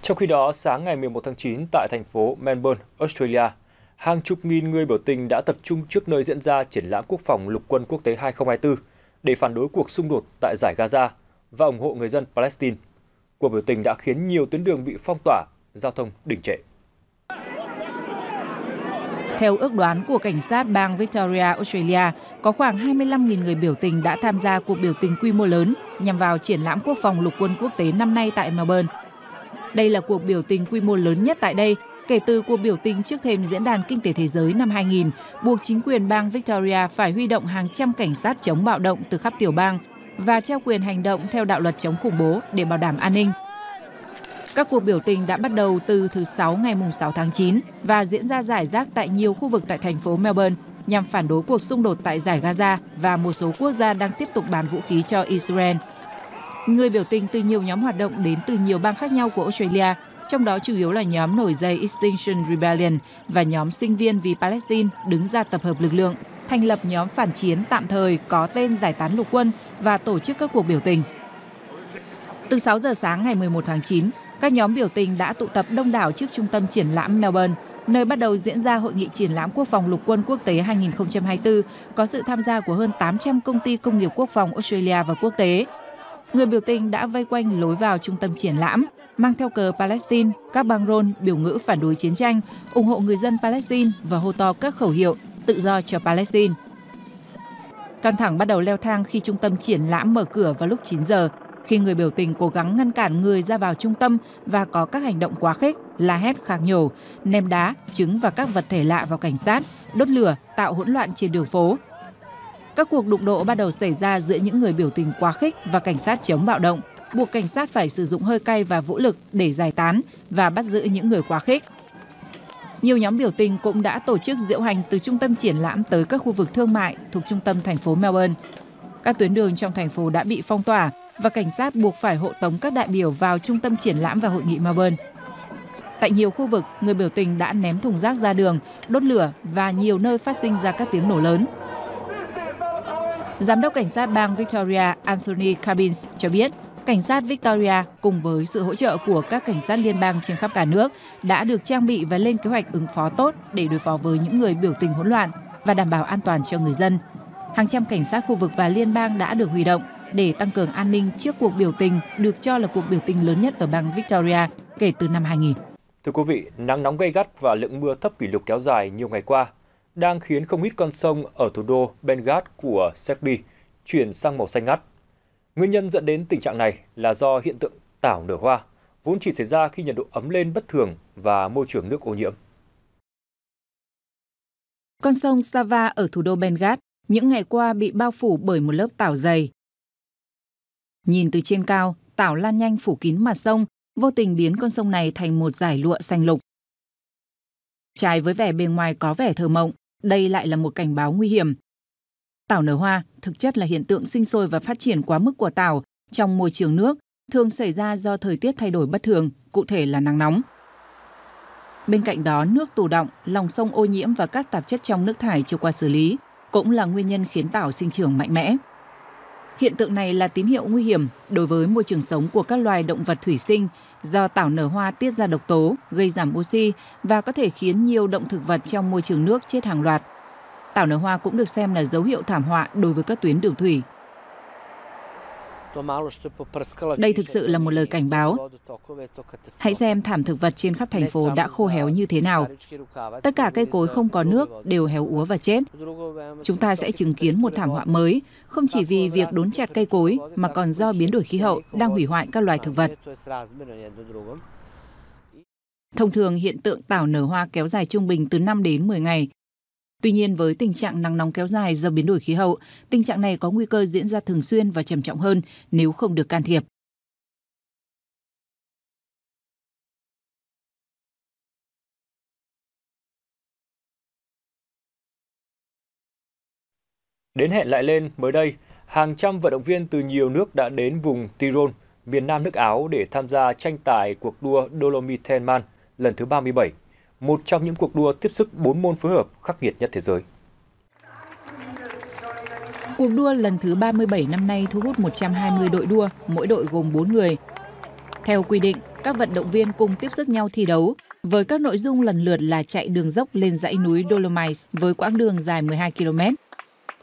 Trong khi đó, sáng ngày 11 tháng 9 tại thành phố Melbourne, Australia, hàng chục nghìn người biểu tình đã tập trung trước nơi diễn ra triển lãm quốc phòng lục quân quốc tế 2024 để phản đối cuộc xung đột tại giải Gaza và ủng hộ người dân Palestine. Cuộc biểu tình đã khiến nhiều tuyến đường bị phong tỏa, giao thông đình trệ. Theo ước đoán của cảnh sát bang Victoria, Australia, có khoảng 25.000 người biểu tình đã tham gia cuộc biểu tình quy mô lớn nhằm vào triển lãm quốc phòng lục quân quốc tế năm nay tại Melbourne. Đây là cuộc biểu tình quy mô lớn nhất tại đây kể từ cuộc biểu tình trước thêm Diễn đàn Kinh tế Thế giới năm 2000, buộc chính quyền bang Victoria phải huy động hàng trăm cảnh sát chống bạo động từ khắp tiểu bang và treo quyền hành động theo đạo luật chống khủng bố để bảo đảm an ninh. Các cuộc biểu tình đã bắt đầu từ thứ Sáu ngày 6 tháng 9 và diễn ra giải rác tại nhiều khu vực tại thành phố Melbourne nhằm phản đối cuộc xung đột tại giải Gaza và một số quốc gia đang tiếp tục bán vũ khí cho Israel. Người biểu tình từ nhiều nhóm hoạt động đến từ nhiều bang khác nhau của Australia, trong đó chủ yếu là nhóm nổi dậy Extinction Rebellion và nhóm sinh viên vì Palestine đứng ra tập hợp lực lượng, thành lập nhóm phản chiến tạm thời có tên Giải tán lục quân và tổ chức các cuộc biểu tình. Từ 6 giờ sáng ngày 11 tháng 9, các nhóm biểu tình đã tụ tập đông đảo trước trung tâm triển lãm Melbourne, nơi bắt đầu diễn ra hội nghị triển lãm quốc phòng lục quân quốc tế 2024 có sự tham gia của hơn 800 công ty công nghiệp quốc phòng Australia và quốc tế, người biểu tình đã vây quanh lối vào trung tâm triển lãm, mang theo cờ Palestine, các băng rôn biểu ngữ phản đối chiến tranh, ủng hộ người dân Palestine và hô to các khẩu hiệu tự do cho Palestine. Căng thẳng bắt đầu leo thang khi trung tâm triển lãm mở cửa vào lúc 9 giờ, khi người biểu tình cố gắng ngăn cản người ra vào trung tâm và có các hành động quá khích, la hét khạc nhổ, ném đá, trứng và các vật thể lạ vào cảnh sát, đốt lửa, tạo hỗn loạn trên đường phố. Các cuộc đụng độ bắt đầu xảy ra giữa những người biểu tình quá khích và cảnh sát chống bạo động, buộc cảnh sát phải sử dụng hơi cay và vũ lực để giải tán và bắt giữ những người quá khích. Nhiều nhóm biểu tình cũng đã tổ chức diễu hành từ trung tâm triển lãm tới các khu vực thương mại thuộc trung tâm thành phố Melbourne. Các tuyến đường trong thành phố đã bị phong tỏa và cảnh sát buộc phải hộ tống các đại biểu vào trung tâm triển lãm và hội nghị Melbourne. Tại nhiều khu vực, người biểu tình đã ném thùng rác ra đường, đốt lửa và nhiều nơi phát sinh ra các tiếng nổ lớn. Giám đốc cảnh sát bang Victoria Anthony Cabins cho biết, cảnh sát Victoria cùng với sự hỗ trợ của các cảnh sát liên bang trên khắp cả nước đã được trang bị và lên kế hoạch ứng phó tốt để đối phó với những người biểu tình hỗn loạn và đảm bảo an toàn cho người dân. Hàng trăm cảnh sát khu vực và liên bang đã được huy động để tăng cường an ninh trước cuộc biểu tình được cho là cuộc biểu tình lớn nhất ở bang Victoria kể từ năm 2000. Thưa quý vị, nắng nóng gây gắt và lượng mưa thấp kỷ lục kéo dài nhiều ngày qua đang khiến không ít con sông ở thủ đô Belgrade của Serbia chuyển sang màu xanh ngắt. Nguyên nhân dẫn đến tình trạng này là do hiện tượng tảo nở hoa, vốn chỉ xảy ra khi nhiệt độ ấm lên bất thường và môi trường nước ô nhiễm. Con sông Sava ở thủ đô Belgrade những ngày qua bị bao phủ bởi một lớp tảo dày. Nhìn từ trên cao, tảo lan nhanh phủ kín mặt sông, vô tình biến con sông này thành một dải lụa xanh lục. Trái với vẻ bề ngoài có vẻ thơ mộng, đây lại là một cảnh báo nguy hiểm. Tảo nở hoa thực chất là hiện tượng sinh sôi và phát triển quá mức của tảo trong môi trường nước, thường xảy ra do thời tiết thay đổi bất thường, cụ thể là nắng nóng. Bên cạnh đó, nước tù động, lòng sông ô nhiễm và các tạp chất trong nước thải chưa qua xử lý cũng là nguyên nhân khiến tảo sinh trưởng mạnh mẽ. Hiện tượng này là tín hiệu nguy hiểm đối với môi trường sống của các loài động vật thủy sinh do tảo nở hoa tiết ra độc tố, gây giảm oxy và có thể khiến nhiều động thực vật trong môi trường nước chết hàng loạt. Tảo nở hoa cũng được xem là dấu hiệu thảm họa đối với các tuyến đường thủy. Đây thực sự là một lời cảnh báo. Hãy xem thảm thực vật trên khắp thành phố đã khô héo như thế nào. Tất cả cây cối không có nước đều héo úa và chết. Chúng ta sẽ chứng kiến một thảm họa mới, không chỉ vì việc đốn chặt cây cối mà còn do biến đổi khí hậu đang hủy hoại các loài thực vật. Thông thường, hiện tượng tảo nở hoa kéo dài trung bình từ 5 đến 10 ngày, Tuy nhiên với tình trạng nắng nóng kéo dài do biến đổi khí hậu, tình trạng này có nguy cơ diễn ra thường xuyên và trầm trọng hơn nếu không được can thiệp. Đến hẹn lại lên mới đây, hàng trăm vận động viên từ nhiều nước đã đến vùng Tyrol, miền nam nước Áo để tham gia tranh tài cuộc đua Dolomitenman lần thứ 37 một trong những cuộc đua tiếp sức 4 môn phối hợp khắc nghiệt nhất thế giới. Cuộc đua lần thứ 37 năm nay thu hút 120 đội đua, mỗi đội gồm 4 người. Theo quy định, các vận động viên cùng tiếp sức nhau thi đấu với các nội dung lần lượt là chạy đường dốc lên dãy núi Dolomites với quãng đường dài 12 km,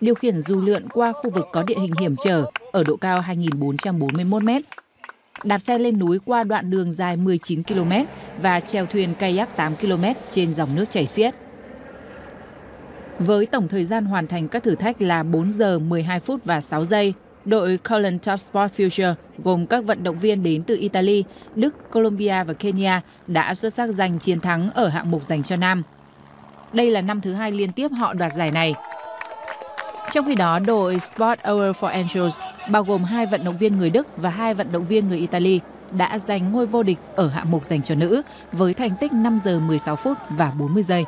điều khiển du lượn qua khu vực có địa hình hiểm trở ở độ cao 2.441 mét đạp xe lên núi qua đoạn đường dài 19 km và treo thuyền kayak 8 km trên dòng nước chảy xiết. Với tổng thời gian hoàn thành các thử thách là 4 giờ 12 phút và 6 giây, đội Colin Top Sport Future gồm các vận động viên đến từ Italy, Đức, Colombia và Kenya đã xuất sắc giành chiến thắng ở hạng mục dành cho nam. Đây là năm thứ hai liên tiếp họ đoạt giải này trong khi đó, đội Sport Hour for Angels bao gồm hai vận động viên người Đức và hai vận động viên người Italy đã giành ngôi vô địch ở hạng mục dành cho nữ với thành tích 5 giờ 16 phút và 40 giây.